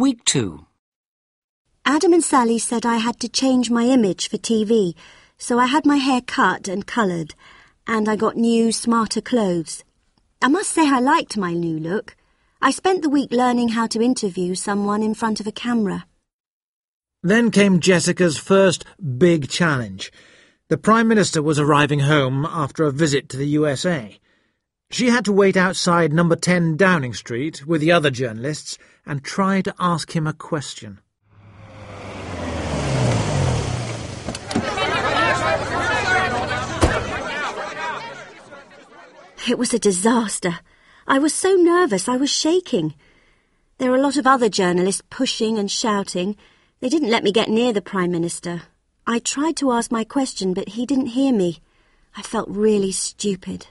Week 2 Adam and Sally said I had to change my image for TV, so I had my hair cut and coloured, and I got new, smarter clothes. I must say I liked my new look. I spent the week learning how to interview someone in front of a camera. Then came Jessica's first big challenge. The Prime Minister was arriving home after a visit to the USA. She had to wait outside number 10 Downing Street with the other journalists and try to ask him a question. It was a disaster. I was so nervous I was shaking. There were a lot of other journalists pushing and shouting. They didn't let me get near the Prime Minister. I tried to ask my question, but he didn't hear me. I felt really stupid.